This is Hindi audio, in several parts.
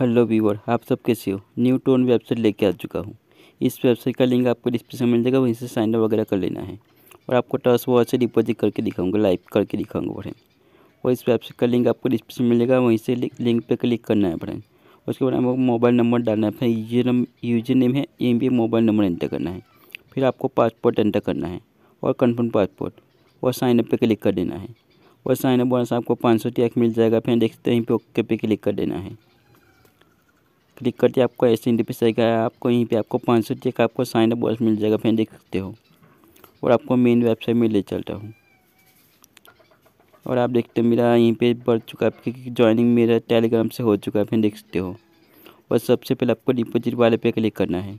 हेलो व्यूअर आप सब कैसे हो न्यू टोन वेबसाइट लेके आ चुका हूँ इस वेबसाइट का लिंक आपको डिस्क्रिप्शन में मिल जाएगा वहीं से साइन अप वगैरह कर लेना है और आपको टर्स वॉच से डिपॉजिट करके दिखाऊंगा लाइव करके दिखाऊंगा बढ़े और इस वेबसाइट का लिंक आपको डिस्क्रिप्शन मिलेगा वहीं से लिंक पर क्लिक करना है बढ़े उसके बाद आपको मोबाइल नंबर डालना है फ्रेंड यूजर यूजर नेम है M B mobile number enter करना है फिर आपको पासपोर्ट एंटर करना है और कन्फर्म पासपोर्ट और साइन अप पर क्लिक कर देना है और साइन अप बोनस आपको पाँच सौ मिल जाएगा फिर देखते हैं पे ओके पे क्लिक कर देना है क्लिक करते हैं आपको ऐसे इंटरफेस आएगा आपको यहीं पे आपको पाँच सौ का आपको साइन अप बॉक्स मिल जाएगा फिर देख सकते हो और आपको मेन वेबसाइट में ले चलता हूँ और आप देखते हो मेरा यहीं पे बढ़ चुका है क्योंकि ज्वाइनिंग मेरा टेलीग्राम से हो चुका है फिर देख सकते हो और सबसे पहले आपको डिपोजिट वाले पे क्लिक करना है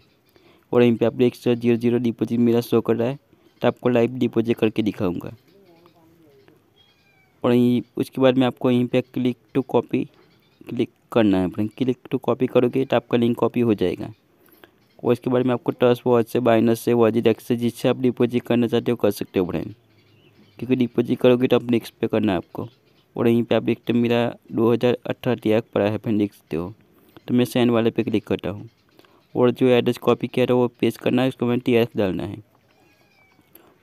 और यहीं आप देख एक हो जीरो जीरो डिपोजिट मेरा शो कर रहा है तो आपको लाइव डिपोजिट करके दिखाऊँगा और यहीं उसके बाद में आपको यहीं पर क्लिक टू कॉपी क्लिक करना है अपने क्लिक टू कॉपी करोगे तो आपका लिंक कॉपी हो जाएगा और इसके बाद में आपको ट्रस्ट वॉच से बाइनस से वॉजिट एक्स से जिससे आप डिपोजिट करना चाहते हो कर सकते हो फ्रेंड क्योंकि डिपोजिट करोगे तो आप नेक्स्ट पे करना है आपको और यहीं पे आप देखते तो मेरा दो हज़ार अठारह टैग पड़ा है फिर देख सकते हो तो मैं सैन वाले पे क्लिक करता हूँ और जो एड्रेस कॉपी किया था वो पेश करना है उसको मैंने टी डालना है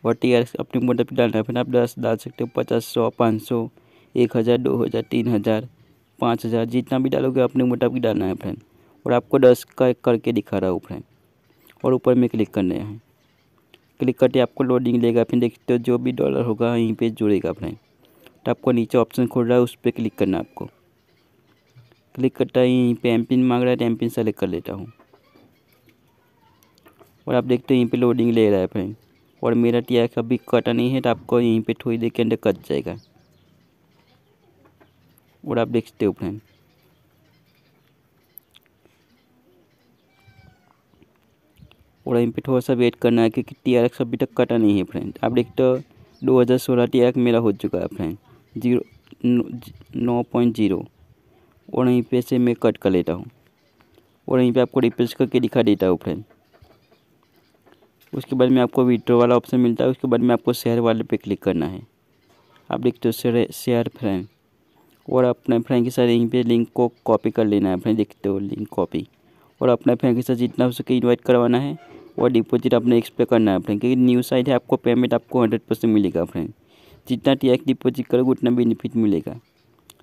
और टी अपने मोटर पर डालना है फिर आप दस डाल सकते हो पचास सौ पाँच सौ एक हज़ार दो हज़ार तीन हज़ार पाँच हज़ार जितना भी डालोगे अपने मोटाप डालना है फ्रेंड और आपको दस का एक करके दिखा रहा हूँ फ्रेंड और ऊपर में क्लिक करना है क्लिक करके आपको लोडिंग लेगा फिर देखते हो जो भी डॉलर होगा यहीं पे जुड़ेगा फ्रेंड तो आपको नीचे ऑप्शन खोल रहा है उस पर क्लिक करना आपको क्लिक करता है यहीं पर एम पिन मांग रहा है तो एम पिन सेलेक्ट कर लेता हूँ और आप देखते हो यहीं पे लोडिंग ले रहा है फ्रेंड और मेरा टी आई अभी कटा नहीं है तो आपको यहीं पे थोड़ी देर के अंदर कट जाएगा what आप देखते हो फ्रेंड और यहीं पर थोड़ा सा वेट करना है क्योंकि टी आर एक्स अभी तक कटा नहीं है फ्रेंड आप देख तो दो हज़ार सोलह टी आर एक्स मेरा हो चुका है फ्रेंड जीरो नौ पॉइंट जीरो और यहीं पे से मैं कट कर लेता हूँ और यहीं पे आपको रिप्लेस करके दिखा देता हूँ फ्रेंड उसके बाद में आपको विड्रो वाला ऑप्शन मिलता है उसके बाद में आपको शेयर वाले पे क्लिक करना है आप देखते हो शेयर फ्रेंड और अपने फ्रेंड के साथ यहीं पे लिंक को कॉपी कर लेना है फ्रेंड देखते हो लिंक कॉपी और अपने फ्रेंड के साथ जितना हो सके इन्वाइट करवाना है और डिपॉजिट अपने एक्सपे करना है फ्रेंड क्योंकि न्यू साइट है आपको पेमेंट आपको हंड्रेड परसेंट मिलेगा फ्रेंड जितना टी डिपॉजिट करोगे उतना बेनिफिट मिलेगा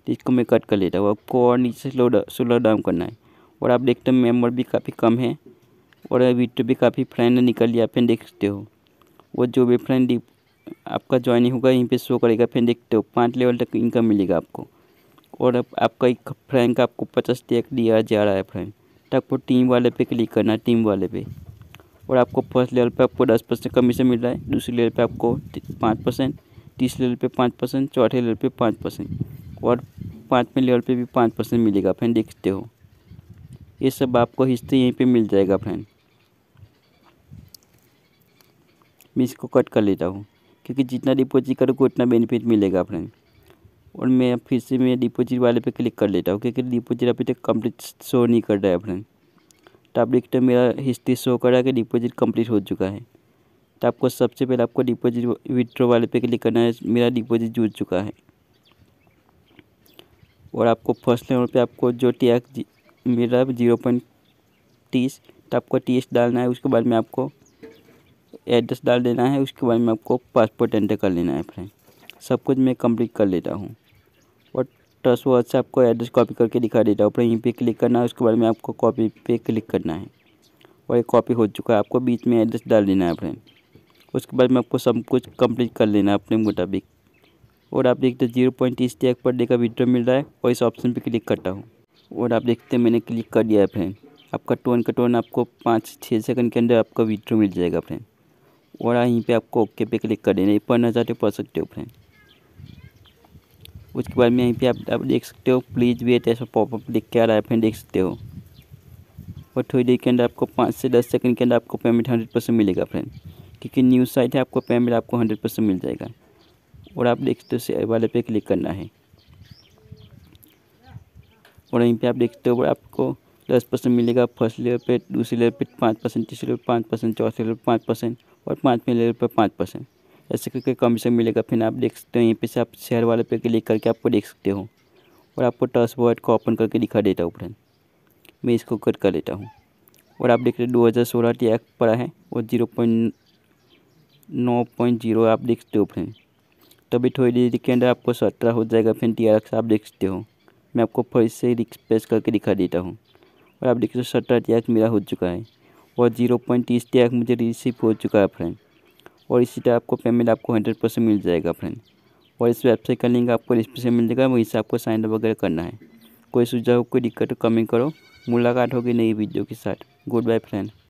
तो इसको मैं कट कर लेता हूँ आपको और नीचे स्लो स्लो डाउन करना है और आप देखते हो मेम्बर भी काफ़ी कम है और वीडियो भी काफ़ी फ्रेंड निकल लिया फ्रेंड देखते हो वो जो भी फ्रेंड आपका ज्वाइनिंग होगा यहीं पे शो करेगा फिर देखते हो पाँच लेवल तक इनकम मिलेगा आपको और अब आपका एक फ्रैंक आपको पचास टैग दिया जा रहा है फ्रेंड तो आपको टीम वाले पे क्लिक करना है टीम वाले पे और आपको फर्स्ट लेवल पे आपको दस परसेंट कमीशन मिल रहा है दूसरे लेवल पे आपको पाँच परसेंट तीसरे लेवल पे पाँच परसेंट चौथे लेवल पे पाँच परसेंट और पाँचवें लेवल पे भी पाँच परसेंट मिलेगा फ्रेंड देखते हो ये सब आपको हिस्ट्री यहीं पर मिल जाएगा फ्रेंड मैं इसको कट कर लेता हूँ क्योंकि जितना डिपोजिट करोगे उतना बेनिफिट मिलेगा फ्रेंड और मैं फिर से मैं डिपोजिट वाले पे क्लिक कर लेता हूँ क्योंकि डिपोजिट अभी तक कंप्लीट शो नहीं कर रहा है फ्रेंड तो आप देखते हैं मेरा हिस्ट्री शो कर रहा है कि डिपोजिट कंप्लीट हो चुका है तो आपको सबसे पहले आपको डिपोजिट विड्रो वाले पे क्लिक करना है मेरा डिपोजिट जुड़ चुका है और आपको फर्स्ट लेवल पर आपको जो टी एक्स मेरा जीरो पॉइंट तीस तो आपको टी एस डालना है उसके बाद में आपको एड्रेस डाल देना है उसके बाद में आपको पासपोर्ट एंटर कर लेना है फ्रेंड सब कुछ मैं कंप्लीट कर लेता हूँ ट्रस्ट तो वर्ड से आपको एड्रेस कॉपी करके दिखा देता है ऊपर यहीं पे क्लिक करना है उसके बाद में आपको कॉपी पे क्लिक करना है और ये कॉपी हो चुका है आपको बीच में एड्रेस डाल देना है अपने उसके बाद में आपको सब कुछ कंप्लीट कर लेना है अपने मुताबिक और आप देखते हैं जीरो पॉइंट तीस टैग पर देखा वीडियो मिल रहा है और इस ऑप्शन पर क्लिक करता हूँ और आप देखते हैं मैंने क्लिक कर दिया है फ्रेंड आपका टोन का टोन आपको पाँच छः सेकंड के अंदर आपका वीडियो मिल जाएगा फ्रेन और यहीं पे आपको ओके पे क्लिक कर देना ये पढ़ना चाहते पढ़ सकते हो फ्रेंड उसके बाद में यहीं पे आप, आप देख सकते हो प्लीज़ वेट ऐसा पॉपअप लिख के आ रहा है फिर देख सकते हो और थोड़ी देर के अंदर आपको पाँच से दस सेकंड के अंदर आपको पेमेंट हंड्रेड परसेंट मिलेगा फ्रेंड क्योंकि न्यूज़ साइट है आपको पेमेंट आपको हंड्रेड परसेंट मिल जाएगा और आप देख सकते हो वाले पे क्लिक करना है और यहीं पे आप देख सकते हो आपको दस परसेंट मिलेगा फर्स्ट लेवल पे दूसरे लेवल पे पाँच परसेंट तीसरे लेवल पाँच परसेंट चौथे लेवल पर पाँच परसेंट और पाँचवें लेवल पर पाँच परसेंट ऐसे करके कमीशन मिलेगा फिर आप देख सकते हो यहीं पे से आप शेयर वाले पे क्लिक करके आपको देख सकते हो और आपको टर्स वर्ड को ओपन करके दिखा देता हूँ फ्रेंड मैं इसको कट कर देता हूँ और आप देख रहे दो हज़ार सोलह टी एक्ट पड़ा है और जीरो पॉइंट नौ पॉइंट जीरो आप देख सकते हो फ्रेंड तभी थोड़ी देर के अंदर आपको सत्रह हो जाएगा फिर टी आप देख सकते हो मैं आपको फिर से रिक्स करके दिखा देता हूँ और आप देख सकते हो सत्रह टी मेरा हो चुका है और जीरो पॉइंट तीस टी मुझे रिसीव हो चुका है फ्रेंड और इसी टाइप आपको पेमेंट आपको हंड्रेड परसेंट मिल जाएगा फ्रेंड और इस वेबसाइट का लिंक आपको डिस्क्रिप्शन मिल जाएगा वहीं से आपको साइन अप वगैरह करना है कोई सुझाव कोई दिक्कत हो कमी करो मुलाकात होगी नई वीडियो के साथ गुड बाय फ्रेंड